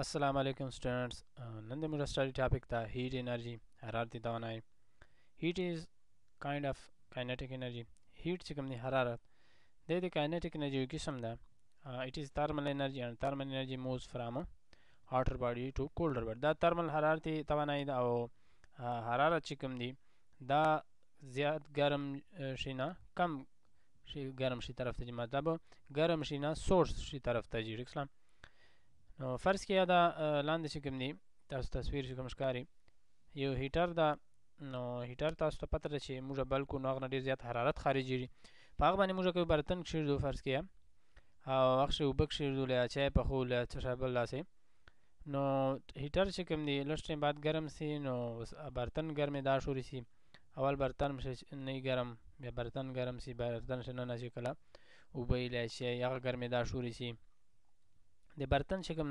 अस्सलाम वालेकुम स्टूडेंट्स नंदे मेरा स्टडी टॉपिक था हीट एनर्जी हरारती तोानाएँ heat is kind of kinetic energy heat चिकमनी हरारत दे द काइनेटिक एनर्जी किस्म था it is thermal energy and thermal energy moves from hotter body to colder body द थर्मल हरारती तोानाई और हरारत चिकम दी द ज़्यादा गर्म शीना कम शी गर्म शी तरफ तजी मतलब गर्म शीना सोर्स शी तरफ तजी इस्लाम نو فرض کیا دا لاندې چې کوم دی تاسو تصویر چې کوم ښکاری یو هیټر دا نو هیټر تاسو ته پته چې موږ بل کو نو غن ډیر زیات حرارت خارجي په هغه باندې موږ کوي برتن کشیر دو فرض کیا او اخ شو بک شیر دو لیا چای په خو لیا چشاب الله سي نو هیټر چې کوم دی لښتې بعد ګرم سي نو برتن ګرمه دا شوري سي اول برتن مشه نه ګرم بیا برتن ګرم سي برتن شنه نشي کلا او به لیا چای هغه ګرمه دا شوري سي د برتن چې کوم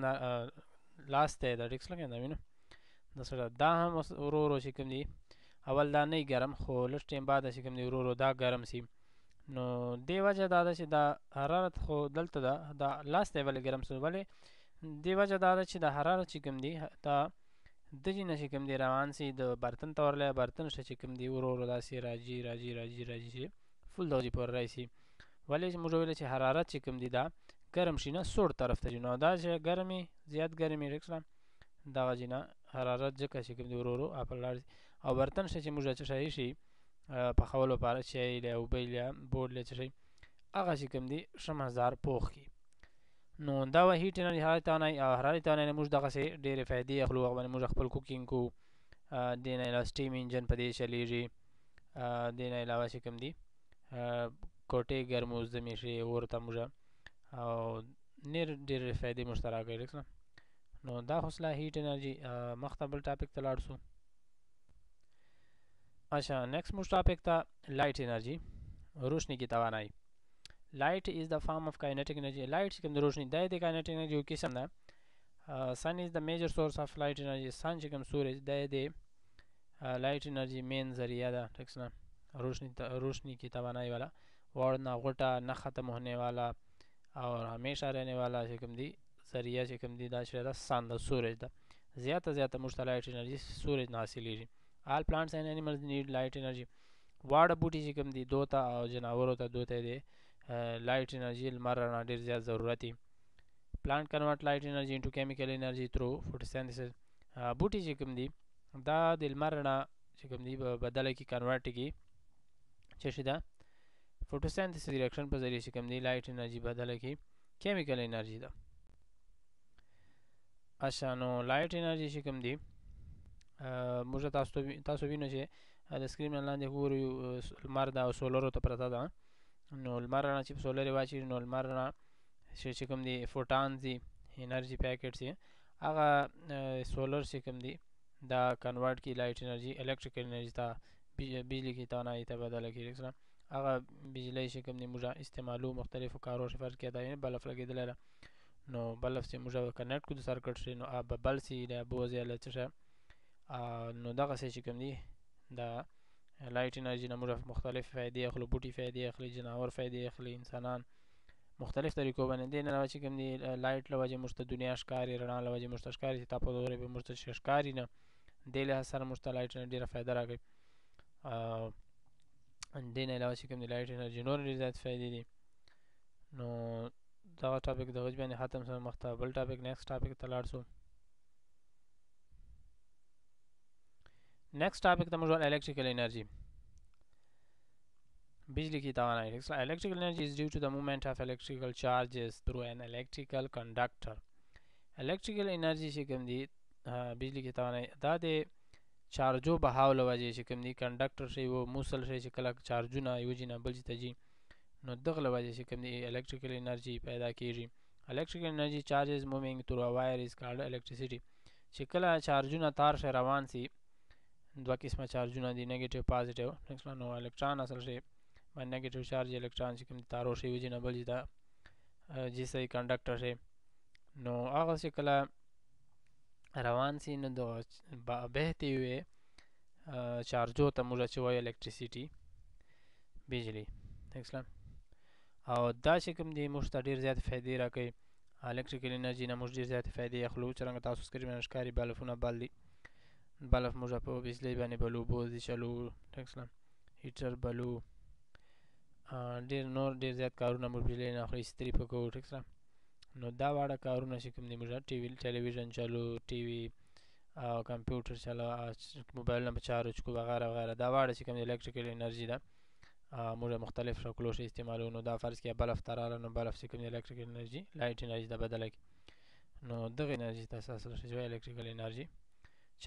لاس ته دا ډیکس لګې دا وینو د سره دا هم ورو ورو چې کوم دی اول دا نه ګرم خو لږ ټیم بعد چې کوم دی ورو ورو دا ګرم سي نو دی وجه دا ده چې دا حرارت خو دلته دا دا لاس ته ولې ګرم سو ولې دی وجه دا ده چې دا حرارت چې کوم دی دا د جې نه چې کوم دی روان سي د برتن تورلې برتن شې چې کوم دی ورو ورو دا سي راځي راځي راځي راځي فل دوزي پر راځي ولې موږ ویل چې حرارت چې کوم دی دا ګرم شي نه سوړ طرف ته شي نو دا چې ګرمې زیات ګرمې ډېر دغه چې نه حرارت ځکه چې کوم دی ورو ورو په لاړ او برتن شي چې موږ چې شي شي پخولو لپاره چای له اوبه له بوډ له چشي هغه چې کوم دی شمزار پوخ کی نو دا و هیټ انرژي حالت نه او حرارت نه موږ دغه سه ډېرې فائدې اخلو هغه موږ خپل کوکینګ کو د نه له سټیم انجن په دې چلیږي د نه علاوه چې کوم دی کوټه ګرموز د میشه ورته موږ او نیر ډېرې فایدې موږ ته راکړې لږ نو دا خو سلا هیټ انرژي مخته بل ټاپک ته لاړ شو اچھا نیکسٹ موږ ټاپک ته لایټ انرژي روشنی کی توانایي لایټ از د فارم اف کاینټک انرژي لایټ چې کوم د روشنی دی د کاینټک انرژي یو قسم ده سن از د میجر سورس اف لایټ انرژي سن چې کوم سورج دی د لایټ انرژي مین ذریعہ ده ټکس نه روشنی روشنی کی توانایي والا وړ نه غټه نه ختم هونه والا او همیشه رنه والا چې کوم دی ذریعہ چې کوم دی دا شری دا سان د سورج دا زیاته زیاته مشتله لایټ انرژي سورج نه حاصلېږي آل پلانټس اینڈ انیملز نیډ لایټ انرژي واړه بوټي چې کوم دي دوته او جناورو ته دوته دي لایټ انرژي لمر رڼا ډېر زیات ضرورت دي پلانټ کنورټ لایټ انرژي انټو کیمیکل انرژي تھرو فوټوسنتھسس بوټي چې کوم دي دا د لمر رڼا چې کوم دي بدله کې کنورټ کی چې شي دا فوټوسنتسس ریاکشن په ذریعه چې کوم دی لایټ انرژي بدله کی کیمیکل انرژي ده اچھا نو لایټ انرژي چې کوم دی موږ تاسو تاسو وینئ چې د سکرین لاندې ګورو لمر دا او سولر ته پرته ده نو لمر نه چې سولر واچي نو لمر نه چې کوم دی فوټانز دی انرژي پیکټس یې هغه سولر چې کوم دی دا کنورټ کی لایټ انرژي الکتریکل انرژي ته بجلی کی توانایي ته بدله کیږي هغه بجلی چې کوم دی موږ استعمالو مختلفو کارو کې فرض کړه دا یعنی بلف لګېدلی ده نو بلف چې موږ کنیکټ کړو د سرکټ سره نو به بل سي دا بوز یا له څه نو دغسې چې کوم دی دا لایټ انرژي نه موږ مختلف فایدې اخلو بوټي فایدې اخلي جناور فایدې اخلي انسانان مختلف طریقو باندې دین علاوه چې کوم دی لایټ له وجې مشته دنیا ښکاری رڼا له وجې مشته ښکاری چې تاسو دورې به مشته ښکاری نه دې له سره مشته لایټ نه ډیره فائدہ راغی دې نه علاوه چې کوم د لایټ انرژي نورې زیات فایدې دي نو دغه ټاپک د غوج باندې ختم سو مخته بل ټاپک نیکسټ ټاپک ته لاړ سو نیکسټ ټاپک ته موږ الکتریکل انرژي बिजली की توانائی electrical energy is due to the movement of electrical charges through an electrical conductor electrical energy چې کوم دی बिजली کی توانائی دا د چارجو به حول وجه چې کوم دی کنډکټر شي وو موصل شي چې کله چارجونه یو جنه بل ته ځي نو دغه له وجه چې کوم دی الکتریکل انرژي پیدا کیږي الکتریکل انرژي چارجز مووینګ تھرو ا وایر از کالډ الکتریسټي چې کله چارجونه تار شي روان سي دوه قسمه چارجونه دي نیگیټیو پازیټیو نیکسټ نو الکترون اصل شي باندې نیگیټیو چارج الکترون چې کوم تارو شي یو جنه بل ته جیسې کنډکټر شي نو هغه چې کله روان سي نو د بهتې وې چارجو ته موږ اچوو الکتریسيټي بجلی اکسلن او دا چې کوم دی موږ ته ډېر زیات فایدې راکوي الکتریکل انرژي نه موږ ډېر زیات فایدې اخلو چې رنګه تاسو سکرین ښکاري بلفونه بل دي بلف موږ په بجلی باندې بلو بوز چلو اکسلن هیټر بلو ډېر نور ډېر زیات کارونه موږ بجلی نه اخلو استری پکو اکسلن نو دا واړه کارونه چې کوم دي موږ ټي وي ټلویزیون چلو ټي وي او کمپیوټر چلو موبایل نه چارج کو وغیرہ وغیرہ دا واړه چې کوم الکتریکل انرژي ده موږ مختلف شکلو شي استعمالو نو دا فرض کې بلف تراله نو بلف چې کوم الکتریکل انرژي لایټ انرژي ده بدله کی نو دغه انرژي ته اساس شي جو الکتریکل انرژي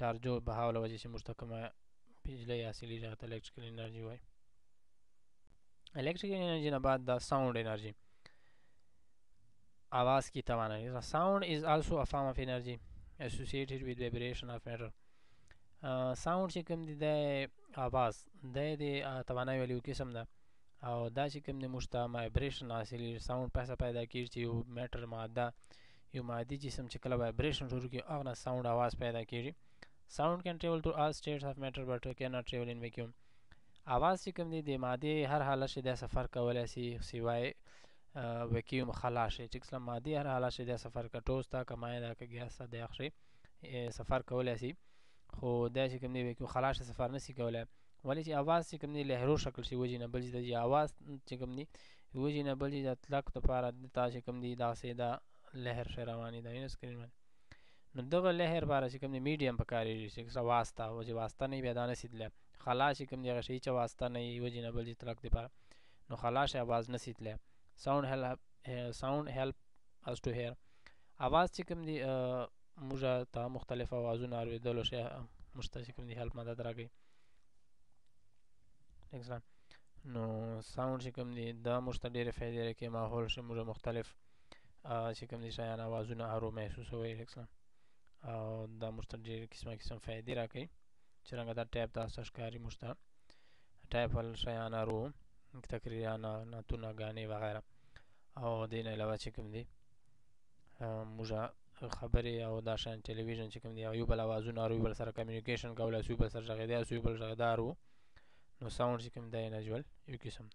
چارجو به حواله وجه چې مستقیمه بجلی حاصلېږي هغه ته الکتریکل انرژي وایي الکتریکل انرژي نه بعد دا ساوند انرژي आवाज़ की توانائی so, sound is also a form of energy associated with vibration of matter ساوند چې کوم دی د आवाज़ د د توانائی ویلو قسم ده او دا چې کوم دی مشته وایبریشن حاصلې ساوند پیسې پیدا کیږي چې یو میټر ماده یو مادي جسم چې کله وایبریشن شروع کوي هغه نه ساوند आवाज़ پیدا کیږي ساوند کین ټریول ټو آل سټیټس اف میټر بټ کین ناٹ ټریول ان ویکیوم आवाज़ چې کوم دی د ماده هر حالت شي د سفر کولای شي سیوای وکیوم خلاشه چې کله مادي هر حالت شي د سفر کټوس تا کمای دا کې ګیاس د اخشي سفر کولای شي خو دا چې کوم دی وکیوم خلاشه سفر نسی کولای ولی چې आवाज چې کوم دی لهرو شکل شي وجه نه بل چې د आवाज چې کوم دی وجه نه بل چې د اطلاق لپاره د تا چې کوم دی دا سیدا لهر شي رواني دا وینم سکرین باندې نو دغه لهر بار چې کوم دی میډیم پکاري چې واسطه وجه واسطه نه بیا دا نسیدله خلاشه کوم دی غشي چې واسطه نه وجه نه بل چې اطلاق لپاره نو خلاشه आवाज نسیدله sound help uh, sound help us to hear आवाज چې کوم دی موږ ته مختلف اوازونه اوریدل شي موږ ته چې کوم دی هلپ مدد راکړي اکزام نو ساوند چې کوم دی دا موږ ته ډېرې فایدې راکوي ماحول شي موږ مختلف چې کوم دی شیان اوازونه اورو محسوسوي اکزام او دا موږ ته ډېرې قسمه قسم فایدې راکوي چې رنګه دا ټایپ تاسو ښکاري موږ ته ټایپ ول شیان اورو تقریرا نعتونه ګانې وغیره او دې نه علاوه چې کوم دي موږ خبرې او دا شان ټلویزیون چې کوم دي یو بل اوازونه او یو بل سره کمیونیکیشن کولی سو بل سره غږېدای سو بل غږدار وو نو ساوند چې کوم دی نه جوړ یو قسم